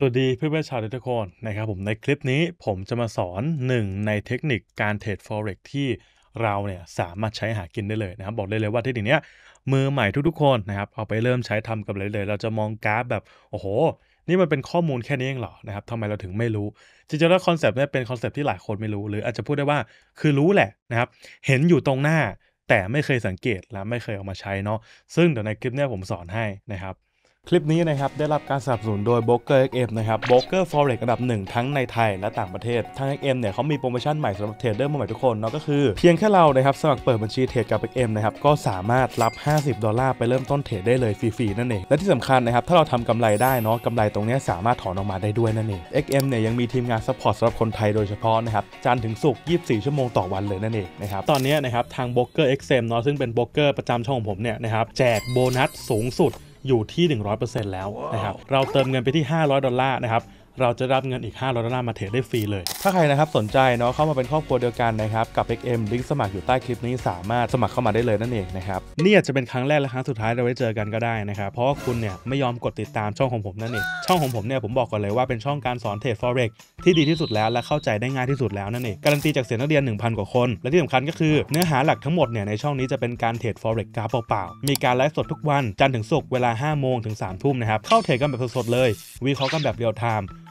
สวัสดีเพื่อนๆชาวทุกคนนะครับ ผมในคลิปนี้ผมจะมาสอนหนึ่งในเทคนิคการเทรด forex ที่เราเนี่ยสามารถใช้หากินได้เลยนะครับ บอกได้เลยว่าเทคนิคนี้มือใหม่ทุกๆคนนะครับเอาไปเริ่มใช้ทำกับเลยเลยเราจะมองกราฟแบบ โอ้โห นี่มันเป็นข้อมูลแค่นี้เองเหรอนะครับทำไมเราถึงไม่รู้ จริงๆแล้วคอนเซปต์เนี้เป็นคอนเซปต์ที่หลายคนไม่รู้ หรืออาจจะพูดได้ว่าคือรู้แหละนะครับ เห็นอยู่ตรงหน้า แต่ไม่เคยสังเกตและไม่เคยเอามาใช้เนาะซึ่งเดี๋ยวในคลิปนี้ผมสอนให้นะครับคลิปนี้นะครับ ได้รับการสนับสนุนโดย b r o k e r XM นะครับโบรกเกอร์ฟอเรอันดับหนึ่งทั้งในไทยและต่างประเทศทาง XM เนี่ยเขามีโปรโมชั่นใหม่สำหรับเทรดเดอร์มใหม่ทุกคน เนาะก็คือ เพียงแค่เรานะครับสมัครเปิดบัญชีเทรดกับ XM นะครับ ก็สามารถรับ 50 ดอลลาร์ไปเริ่มต้นเทรดได้เลยฟรีๆนั่นเองและที่สำคัญนะครับถ้าเราทำกำไรได้เนาะกำไรตรงนี้สามารถถอนออกมาได้ด้วยนั่นเอง XM เนี่ยยังมีทีมงานซัพพอร์ตสำหรับคนไทยโดยเฉพาะนะครับจันถึงศุกร์24 ชั่วโมงต่อวันเลยนั่นเองนะครับตอนนี้นะครับทาง b r o k e r XM เนาะซึ่งเป็นโบรกเกอร์ประจำช่องผมเนี่ยนะครับแจกโบนัสสูงสุดอยู่ที่ 100%แล้วนะครับ เราเติมเงินไปที่ 500 ดอลลาร์นะครับเราจะรับเงินอีก500ดอลลาร์มาเทรดได้ฟรีเลย ถ้าใครนะครับสนใจเนาะเข้ามาเป็นครอบครัวเดียวกันนะครับกับ XM ลิงก์สมัครอยู่ใต้คลิปนี้สามารถสมัครเข้ามาได้เลยนั่นเองนะครับนี่อาจจะเป็นครั้งแรก และครั้งสุดท้ายเราได้เจอกันก็ได้นะครับเพราะว่าคุณเนี่ยไม่ยอมกดติดตามช่องของผมนั่นเองช่องของผมเนี่ยผมบอกก่อนเลยว่าเป็นช่องการสอนเทรด forex ที่ดีที่สุดแล้วและเข้าใจได้ง่ายที่สุดแล้วนั่นเองการันตีจากเสียงนักเรียน1,000กว่าคน และที่สำคัญก็คือเนื้อหาหลักทั้งหมดเนี่ยในช่องนี้จะเป็นการเทรด forex กราฟเปล่าๆมีการไลฟ์สดทุกวันจันทร์ถึงศุกร์เวลา5โมงถึง3ทุ่มนะครับเข้าเทรดกันแบบสดๆเลย วิเคราะห์กันแบบเรียลไทม์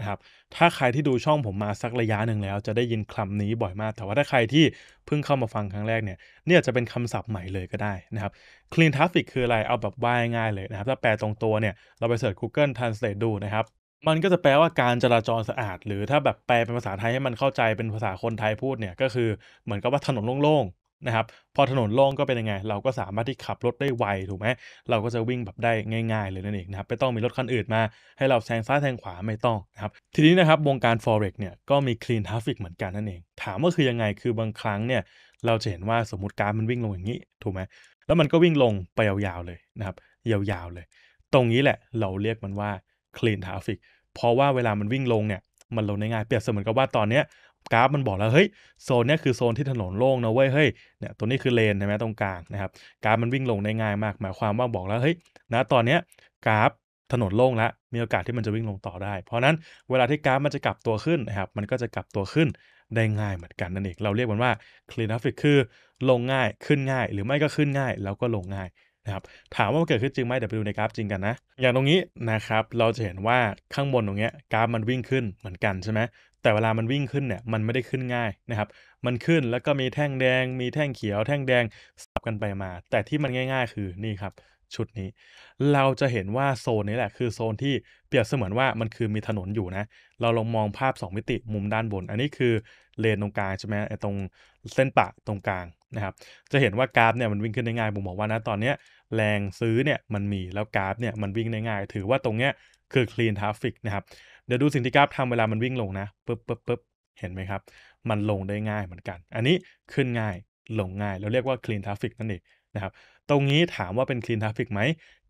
นะครับถ้าใครที่ดูช่องผมมาสักระยะหนึ่งแล้ว จะได้ยินคำนี้บ่อยมาก แต่ว่าถ้าใครที่เพิ่งเข้ามาฟังครั้งแรกเนี่ยเนี่ยจะเป็นคำศัพท์ใหม่เลยก็ได้นะครับ clean traffic คืออะไรเอาแบบว่ายง่ายเลยนะครับถ้าแปลตรงตัวเนี่ยเราไปเสิร์ช Google Translate ดูนะครับมันก็จะแปลว่าการจราจรสะอาด หรือถ้าแบบแปลเป็นภาษาไทยให้มันเข้าใจเป็นภาษาคนไทยพูดเนี่ยก็คือเหมือนกับว่าถนนโล่งนะครับพอถนนโล่งก็เป็นยังไงเราก็สามารถที่ขับรถได้ไวถูกไหมเราก็จะวิ่งแบบได้ง่าย ๆเลยนั่นเองนะครับไม่ต้องมีรถคันอื่นมา ให้เราแซงซ้ายแซงขวาไม่ต้องนะครับทีนี้นะครับ วงการ forex เนี่ยก็มี clean traffic เหมือนกันนั่นเอง ถามว่าคือยังไงคือบางครั้งเนี่ยเราจะเห็นว่าสมมติการมันวิ่งลงอย่างนี้ถูกไหมแล้วมันก็วิ่งลงไปยาว ๆ เลยนะครับยาวๆเลย ตรงนี้แหละเราเรียกมันว่า clean traffic เพราะว่าเวลามันวิ่งลงเนี่ยมันลงง่ายเปรียบเสมือนกับว่าตอนเนี้ยกราฟมันบอกแล้วเฮ้ยโซนนี้คือโซนที่ถนนโล่งนะเว้ยเฮ้ยเนี่ยตัวนี้คือเลนใช่ไหมตรงกลางนะครับกราฟมันวิ่งลงได้ง่ายมาก หมายความว่าบอกแล้วเฮ้ยนะตอนเนี้ยกราฟถนนโล่งแล้วมีโอกาสที่มันจะวิ่งลงต่อได้ เพราะนั้นเวลาที่กราฟมันจะกลับตัวขึ้นนะครับมันก็จะกลับตัวขึ้นได้ง่ายเหมือนกันนั่นเองเราเรียกมันว่าคล e น n t r a f คือลงง่ายขึ้นง่ายหรือไม่ก็ขึ้นง่าย แล้วก็ลงง่ายนะครับถามว่ามันเกิดขึ้นจริงไหมเดี๋ยวไปดูในกราฟจริงกันนะอย่างตรงนี้นะครับเราจะเห็นว่าข้างบนตรงเนี้ยกราฟมันวิ่งขึ้นเหมือนกันใช่ไหมแต่เวลามันวิ่งขึ้นเนี่ยมันไม่ได้ขึ้นง่ายนะครับมันขึ้นแล้วก็มีแท่งแดงมีแท่งเขียว แท่งแดงสลับกันไปมา แต่ที่มันง่าย ๆ คือนี่ครับ ชุดนี้ เราจะเห็นว่าโซนนี้แหละ คือโซนที่เปรียบเสมือนว่ามันคือมีถนนอยู่นะ เราลองมองภาพ 2 มิติมุมด้านบน อันนี้คือเลนตรงกลางใช่ไหมไอ้ตรงเส้นปะตรงกลางนะครับ จะเห็นว่ากราฟเนี่ยมันวิ่งขึ้นได้ง่ายผมบอกว่านะตอนนี้แรงซื้อเนี่ยมันมีแล้วกราฟเนี่ยมันวิ่งได้ง่ายถือว่าตรงเนี้ยคือ clean traffic นะครับเดี๋ยวดูสิ่งที่กราฟทำเวลามันวิ่งลงนะปึ๊บปึ๊บปึ๊บเห็นไหมครับ มันลงได้ง่ายเหมือนกัน อันนี้ขึ้นง่าย ลงง่าย เราเรียกว่าคลีนทราฟิกนั่นเองนะครับ ตรงนี้ถามว่าเป็นคลีนทราฟิกไหม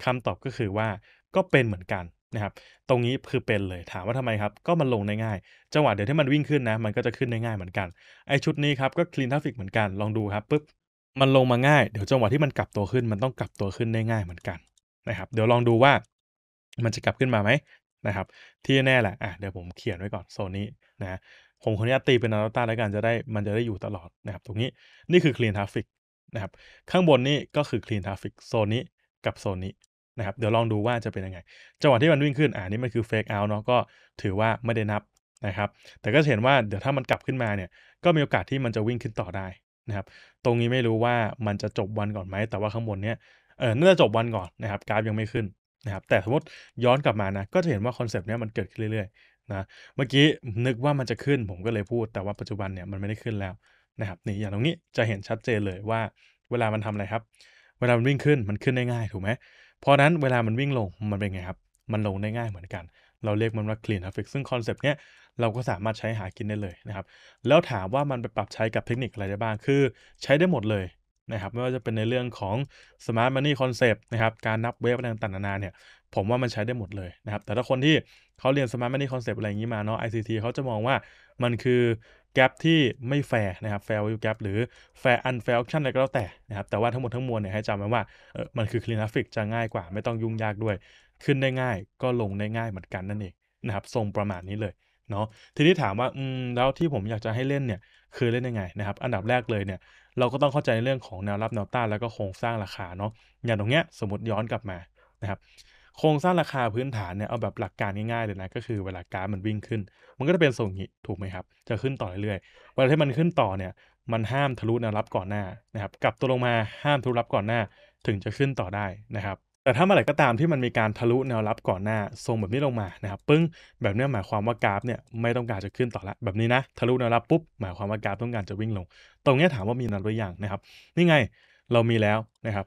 คำตอบก็คือว่า ก็เป็นเหมือนกันนะครับ ตรงนี้คือเป็นเลย ถามว่าทำไมครับ ก็มันลงได้ง่าย จังหวะเดี๋ยวที่มันวิ่งขึ้นนะ มันก็จะขึ้นได้ง่ายเหมือนกัน ไอชุดนี้ครับ ก็คลีนทราฟิกเหมือนกัน ลองดูครับปึ๊บ มันลงมาง่าย เดี๋ยวจังหวะที่มันกลับตัวขึ้น มันต้องกลับตัวขึ้นได้ง่ายเหมือนกันนะครับ เดี๋ยวลองดูว่า มันจะกลับขึ้นมาไหมนะครับที่แน่แหละอ่ะเดี๋ยวผมเขียนไว้ก่อนโซนนี้นะผมขออนุญาตตีเป็นนาลต้าแล้วกันจะได้มันจะได้อยู่ตลอดนะครับตรงนี้นี่คือ clean traffic นะครับข้างบนนี่ก็คือ clean traffic โซนนี้กับโซนนี้นะครับเดี๋ยวลองดูว่าจะเป็นยังไง จังหวะที่มันวิ่งขึ้นอ่านี่มันคือ fake out เนาะก็ถือว่าไม่ได้นับนะครับ แต่ก็เห็นว่าเดี๋ยวถ้ามันกลับขึ้นมาเนี่ยก็มีโอกาสที่มันจะวิ่งขึ้นต่อได้นะครับตรงนี้ไม่รู้ว่ามันจะจบวันก่อนไหมแต่ว่าข้างบนเนี้ยเออน่าจะจบวันก่อนนะครับกราฟยังไม่ขึ้นนะครับแต่สมมติย้อนกลับมานะก็จะเห็นว่าคอนเซปต์เนี้ยมันเกิดขึ้นเรื่อยๆนะเมื่อกี้นึกว่ามันจะขึ้นผมก็เลยพูดแต่ว่าปัจจุบันเนี่ยมันไม่ได้ขึ้นแล้วนะครับนี่อย่างตรงนี้จะเห็นชัดเจนเลยว่าเวลามันทำอะไรครับ เวลามันวิ่งขึ้นมันขึ้นได้ง่ายถูกไหมเพราะนั้นเวลามันวิ่งลงมันเป็นไงครับ มันลงได้ง่ายเหมือนกัน เราเรียกมันว่า clean traffic ซึ่งคอนเซปต์เนี้ยเราก็สามารถใช้หากินได้เลยนะครับแล้วถามว่ามันไปปรับใช้กับเทคนิคอะไรได้บ้างคือ ใช้ได้หมดเลยนะครับไม่ว่าจะเป็นในเรื่องของ Smart Money Concept นะครับ การนับเวฟอะไรต่างๆนานาเนี่ย ผมว่ามันใช้ได้หมดเลยนะครับ แต่ถ้าคนที่เขาเรียน Smart Money Concept อะไรอย่างนี้มาเนาะ ICT เขาจะมองว่ามันคือแกลที่ไม่แฟร์นะครับแฟร์วิวแกลหรือแฟร์อันแฟร์ออคชั่นอะไรก็แล้วแต่นะครับ แต่ว่าทั้งหมดทั้งมวลเนี่ยให้จำไว้ว่ามันคือคลีนอาฟิกจะง่ายกว่า ไม่ต้องยุ่งยากด้วย ขึ้นได้ง่าย ก็ลงได้ง่ายเหมือนกันนั่นเองนะครับทรงประมาณนี้เลยเนาะทีนี้ถามว่าอืมแล้วที่ผมอยากจะให้เล่นเนี่ยคือเล่นยังไงนะครับอันดับแรกเลยเนี่ยเราก็ต้องเข้าใจในเรื่องของแนวรับแนวต้านแล้วก็โครงสร้างราคา เนาะอย่างตรงเนี้ยสมมติย้อนกลับมานะครับ โครงสร้างราคาพื้นฐานเนี่ยเอาแบบหลักการง่ายๆ เลยนะ ก็คือเวลากราฟมันวิ่งขึ้น มันก็จะเป็นส่งนี้ถูกไหมครับ จะขึ้นต่อเรื่อยๆเวลาที่มันขึ้นต่อเนี่ย มันห้ามทะลุแนวรับก่อนหน้านะครับกลับตัวลงมาห้ามทะลุรับก่อนหน้า ถึงจะขึ้นต่อได้นะครับแต่ถ้าเมื่อไหร่ก็ตามที่มันมีการทะลุแนวรับก่อนหน้า ทรงแบบนี้ลงมานะครับปึ้งแบบนี้หมายความว่ากราฟเนี่ยไม่ต้องการจะขึ้นต่อละแบบนี้นะทะลุแนวรับปุ๊บหมายความว่ากราฟต้องการจะวิ่งลง ตรงนี้ถามว่ามีนัดหรือยังนะครับ นี่ไงเรามีแล้วนะครับ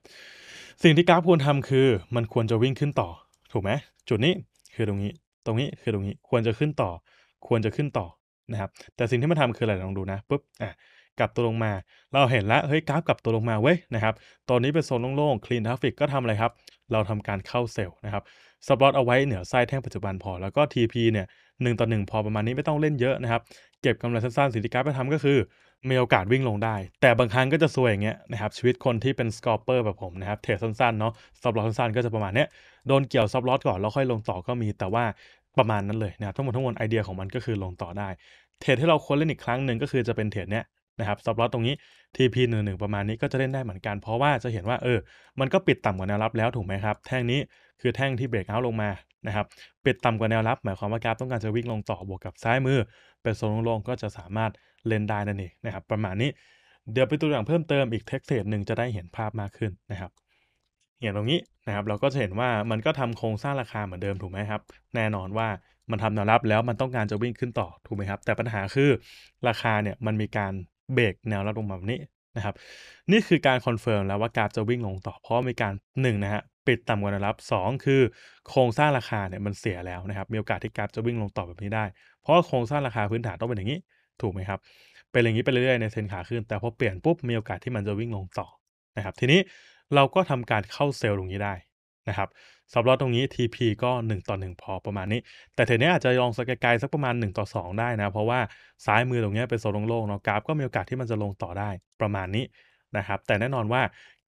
สิ่งที่กราฟควรทำคือมันควรจะวิ่งขึ้นต่อ ถูกไหมจุดนี้คือตรงนี้ตรงนี้คือตรงนี้ควรจะขึ้นต่อ ควรจะขึ้นต่อนะครับ แต่สิ่งที่มันทาคืออะไรลองดูนะปุ๊บอ่ะกลับตัวลงมา เราเห็นแล้วเฮ้ยกราฟกลับตัวลงมา เว้ย นะครับ ตอนนี้เป็นโซนโล่งๆ คลีนทราฟิกก็ทำอะไรครับ เราทำการเข้าเซลล์นะครับสปอตเอาไว้เหนือไส้แท่งปัจจุบันพอ แล้วก็ TP เนี่ยหนึ่งต่อหนึ่งพอประมาณนี้ไม่ต้องเล่นเยอะนะครับ เก็บกำไรสั้นๆสิ่ทรักยาไปทำก็คือ มีโอกาสวิ่งลงได้ แต่บางครั้งก็จะซวยอย่างเงี้ยนะครับ ชีวิตคนที่เป็นสกอร์เปอร์แบบผมนะครับเทรดสั้นๆ เนาะซับลอตสั้นๆ ก็จะประมาณเนี้ยโดนเกี่ยวซับลอตก่อนแล้วค่อยลงต่อก็มี แต่ว่าประมาณนั้นเลยนะครับทั้งหมดทั้งมวลไอเดียของมันก็คือลงต่อได้เทรดที่เราควรเล่นอีกครั้งหนึ่งก็คือจะเป็นเทรดเนี้ยนะครับสต็อปลอตตรงนี้ TP 1 1 ประมาณนี้ก็จะเล่นได้เหมือนกัน เพราะว่าจะเห็นว่าเออ มันก็ปิดต่ำกว่าแนวรับแล้วถูกไหมครับ แท่งนี้คือแท่งที่เบรกเอาลงมา นะครับ ปิดต่ำกว่าแนวรับ หมายความว่ากราฟต้องการจะวิ่งลงต่อ บวกกับซ้ายมือเป็นโซนลงก็จะสามารถเล่นได้นั่นเองนะครับ ประมาณนี้ เดี๋ยวไปตัวอย่างเพิ่มเติมอีกเท็กเซตหนึ่งจะได้เห็นภาพมากขึ้นนะครับอย่างตรงนี้นะครับ เราก็จะเห็นว่ามันก็ทำโครงสร้างราคาเหมือนเดิมถูกไหมครับแน่นอนว่ามันทำแนวรับแล้วมันต้องการจะวิ่งขึ้นต่อถูกไหมครับ แต่ปัญหาคือราคาเนี่ยมันมีการเบรกแนวรับลงมาแบบนี้นะครับนี่คือการคอนเฟิร์มแล้วว่ากราฟจะวิ่งลงต่อเพราะมีการ1นะฮะปิดต่ำกว่าแนวรับ2คือโครงสร้างราคาเนี่ยมันเสียแล้วนะครับมีโอกาสที่กราฟจะวิ่งลงต่อแบบนี้ได้ เพราะโครงสร้างราคาพื้นฐานต้องเป็นอย่างนี้ถูกไหมครับเป็นอย่างนี้ไปเรื่อยๆในเซนขาขึ้น แต่พอเปลี่ยนปุ๊บมีโอกาสที่มันจะวิ่งลงต่อนะครับทีนี้เราก็ทำการเข้าเซลล์ตรงนี้ได้นะครับสับลอตตรงนี้ TP ก็1ต่อ1พอประมาณนี้ แต่เทนี้อาจจะลองสกไกลๆสักประมาณ1ต่อ2 ได้นะเพราะว่าซ้ายมือตรงนี้เป็นโซนโล่งๆเนาะกราฟก็มีโอกาสที่มันจะลงต่อได้ประมาณนี้นะครับแต่แน่นอนว่า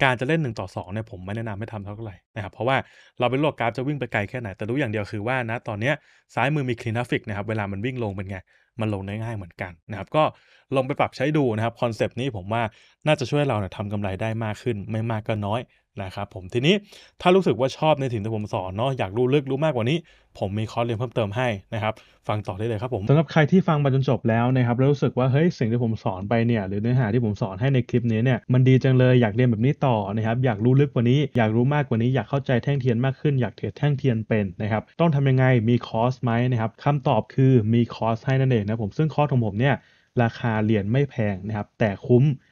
การจะเล่น1ต่อ2เนี่ยผมไม่แนะนำให้ทำเท่าไหร่นะครับเพราะว่าเราเป็นโลกกราฟจะวิ่งไปไกลแค่ไหน แต่รู้อย่างเดียวคือว่านะตอนนี้ซ้ายมือมีคลีนทาฟิกนะครับเวลามันวิ่งลงเป็นไงมันลงได้ง่ายเหมือนกันนะครับก็ลองไปปรับใช้ดูนะครับคอนเซปต์นี้ผมว่าน่าจะช่วยเราเนี่ยทำกำไรได้มากขึ้น ไม่มากก็น้อยนะครับผมทีนี้ถ้ารู้สึกว่าชอบในสิ่งที่ผมสอนเนาะอยากรู้ลึกรู้มากกว่านี้ ผมมีคอร์สเรียนเพิ่มเติมให้นะครับฟังต่อได้เลยครับผมสำหรับใครที่ฟังมาจนจบแล้วนะครับแล้วรู้สึกว่าเฮ้ยสิ่งที่ผมสอนไปเนี่ยหรือเนื้อหาที่ผมสอนให้ในคลิปนี้เนี่ยมันดีจังเลยอยากเรียนแบบนี้ต่อนะครับอยากรู้ลึกกว่านี้ อยากรู้มากกว่านี้อยากเข้าใจแท่งเทียนมากขึ้นอยากเทรดแท่งเทียนเป็นนะครับต้องทำยังไงมีคอร์สไหมนะครับคำตอบคือมีคอร์สให้นั่นเองนะผมซึ่งคอร์สของผมเนี่ยราคาเรียนไม่แพงนะครับแต่คุ้ม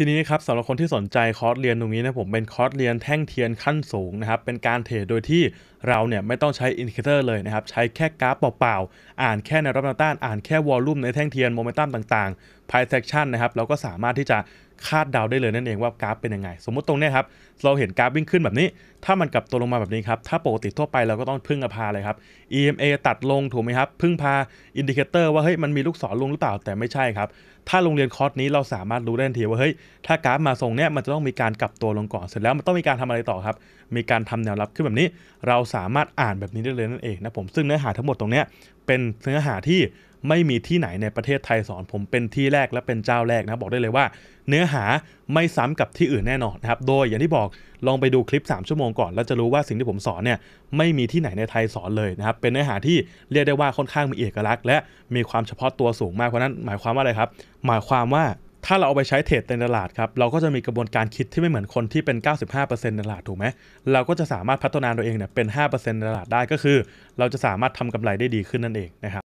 ทีนี้ครับสำหรับคนที่สนใจคอร์สเรียนตรงนี้นะ ผมเป็นคอร์สเรียนแท่งเทียนขั้นสูงนะครับ เป็นการเทรดโดยที่เราเนี่ย ไม่ต้องใช้อินดิเคเตอร์เลยนะครับ ใช้แค่กราฟเปล่าๆ อ่านแค่ในรับนวต้านอ่านแค่วอลลุ่มในแท่งเทียนโมเมนตัมต่างๆไพ่เซกชันนะครับเราก็สามารถที่จะคาดเดาได้เลยนั่นเองว่ากราฟเป็นยังไง สมมุติตรงนี้ครับเราเห็นกราฟวิ่งขึ้นแบบนี้ ถ้ามันกลับตัวลงมาแบบนี้ครับ ถ้าปกติทั่วไปเราก็ต้องพึ่งพาเลยครับ EMA ตัดลงถูกไหมครับ พึ่งพาอินดิเคเตอร์ว่าเฮ้ยมันมีลูกศรลงหรือเปล่าแต่ไม่ใช่ครับ ถ้าโรงเรียนคอร์สนี้เราสามารถรู้ได้ทันทีว่าเฮ้ยถ้ากราฟมาทรงเนี้ยมันจะต้องมีการกลับตัวลงก่อนเสร็จแล้วมันต้องมีการทำอะไรต่อครับ มีการทำแนวรับขึ้นแบบนี้ เราสามารถอ่านแบบนี้ได้เลยนั่นเองนะผมซึ่งเนื้อหาทั้งหมดตรงเนี้ย เป็นเนื้อหาที่ไม่มีที่ไหนในประเทศไทยสอน ผมเป็นที่แรกและเป็นเจ้าแรกนะบอกได้เลยว่า เนื้อหาไม่ซ้ำกับที่อื่นแน่นอน นะครับ โดยอย่างที่บอกลองไปดูคลิป 3 ชั่วโมงก่อน แล้วจะรู้ว่าสิ่งที่ผมสอนเนี่ยไม่มีที่ไหนในไทยสอนเลยนะครับเป็นเนื้อหาที่เรียกได้ว่าค่อนข้างมีเอกลักษณ์และมีความเฉพาะตัวสูงมากเพราะนั้นหมายความว่าอะไรครับ หมายความว่าถ้าเราเอาไปใช้เทรดในตลาดครับเราก็จะมีกระบวนการคิดที่ไม่เหมือนคนที่เป็น 95%ในตลาดถูกไหมเราก็จะสามารถพัฒนานตัวเองเนี่ยเป็น5%ในตลาดได้ก็คือ เราจะสามารถทำกำไรได้ดีขึ้นนั่นเองนะครับ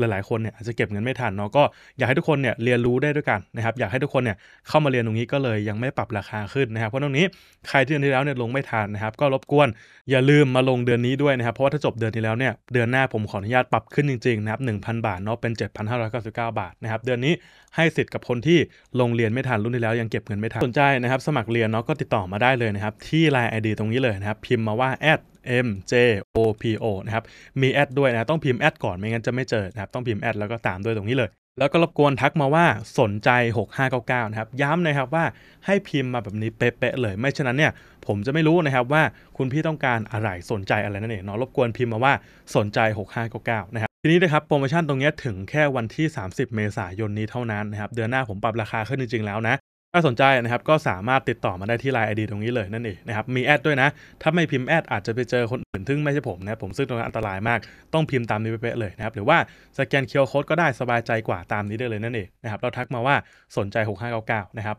หลายๆ คน เนี่ยอาจจะ เก็บ เงิน ไม่ ทัน เนาะ ก็อยากให้ทุก คน เนี่ย เรียนรู้ได้ด้วยกัน นะครับ อยากให้ ทุก คน เนี่ย เข้ามา เรียน ตรงนี้ ก็เลย ยัง ไม่ ปรับ ราคา ขึ้น นะครับ เพราะ ตรงนี้ ใคร ที่ เดือน ที่แล้ว เนี่ย ลง ไม่ ทัน นะครับ ก็รบกวน อย่าลืม มา ลง เดือนนี้ ด้วย นะครับ เพราะว่า ถ้า จบ เดือนที่แล้ว เนี่ย เดือน หน้า ผม ขออนุญาต ปรับ ขึ้น จริงๆนะครับหนึ่งพันบาท เนาะ เป็นเเจ็ดพันห้้ารอยกเก้าบาท นะครับ เดือนนี้ให้สิทธิ์กับคนที่ลงเรียนไม่ทันรุ่นที่แล้วยังเก็บเงินไม่ทันสนใจนะครับสมัครเรียนเนาะก็ติดต่อมาได้เลยนะครับที่ไ i n e ID ตรงนี้เลยนะครับพิมพ์มาว่า M J O P O นะครับมีแอดด้วยนะต้องพิมพ์แอดก่อนไม่งั้นจะไม่เจอนะครับต้องพิมพ์แอดแล้วก็ตามด้วยตรงนี้เลย แล้วก็รบกวนทักมาว่าสนใจ6599นะครับย้ำนะครับว่าให้พิมพ์มาแบบนี้เป๊ะๆเลย ไม่ฉะนั้นเนี่ยผมจะไม่รู้นะครับว่าคุณพี่ต้องการอะไรสนใจอะไรนั่นเองเนาะรบกวนพิมพ์มาว่าสนใจ 6599นะครับทีนี้นะครับ โปรโมชั่นตรงนี้ถึงแค่วันที่ 30 เมษายนนี้เท่านั้นนะครับเดือนหน้าผมปรับราคาขึ้นจริง ๆ แล้วนะถ้าสนใจนะครับก็สามารถติดต่อมาได้ที่ไลน์ไอดีตรงนี้เลย นั่นเองนะครับมีแอดด้วยนะ ถ้าไม่พิมพ์แอดอาจจะไปเจอคนอื่นทึ่งไม่ใช่ผมนะผมซึ่งตรงนั้นอันตรายมาก ต้องพิมพ์ตามนี้ไปเลยนะครับ หรือว่าสแกนเคียร์โค้ดก็ได้สบายใจกว่าตามนี้ได้เลยนั่นเองนะครับเราทักมาว่าสนใจ6599นะครับ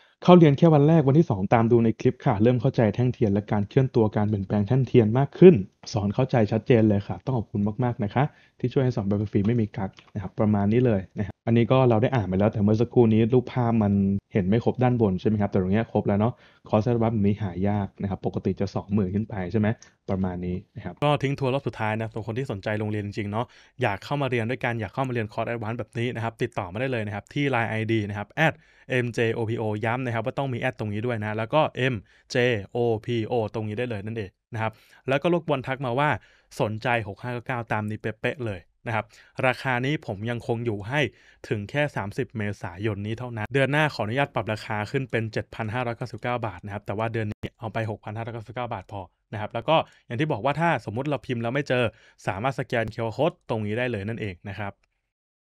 เข้าเรียนแค่วันแรกวันที่ 2 ตามดูในคลิปค่ะ เริ่มเข้าใจแท่งเทียนและการเคลื่อนตัวการเปลี่ยนแปลงแท่งเทียนมากขึ้น สอนเข้าใจชัดเจนเลยค่ะ ต้องขอบคุณมากๆนะคะที่ช่วยให้สอนแบบฟรีไม่มีกักนะครับประมาณนี้เลยนะครับอันนี้ก็เราได้อ่านไปแล้วแต่เมื่อสักครู่นี้รูปภาพมันเห็นไม่ครบด้านบนใช่ไหมครับแต่ตรงนี้ครบแล้วเนาะคอร์สรับัฟบนี้หายากนะครับปกติจะ2มื่นขึ้นไปใช่ไหมประมาณนี้นะครับก็ทิ้งทัวร์รอบสุดท้ายนะสำหรับคนที่สนใจโรงเรียนจริงๆเนาะอยากเข้ามาเรียนด้วยกันอยากเข้ามาเรียนคอร์สแอดวานซ์แบบนี้นะครับติดต่อมาได้เลยนะครับที่น์ไอดีนะครับ MJOPO ย้ำนะครับว่าต้องมีแอดตรงนี้ด้วยนะ แล้วก็ MJOPO ตรงนี้ได้เลยนั่นเองนะครับ แล้วก็ลูกบอลทักมาว่าสนใจ 6599 ตามนี้เป๊ะเลยนะครับ ราคานี้ผมยังคงอยู่ให้ถึงแค่ 30 เมษายนนี้เท่านั้น เดือนหน้าขออนุญาตปรับราคาขึ้นเป็น 7,599 บาทนะครับ แต่ว่าเดือนนี้เอาไป 6,599 บาทพอ นะครับ แล้วก็อย่างที่บอกว่าถ้าสมมุติเราพิมพ์แล้วไม่เจอสามารถสแกนเคอร์โคดตรงนี้ได้เลยนั่นเองนะครับ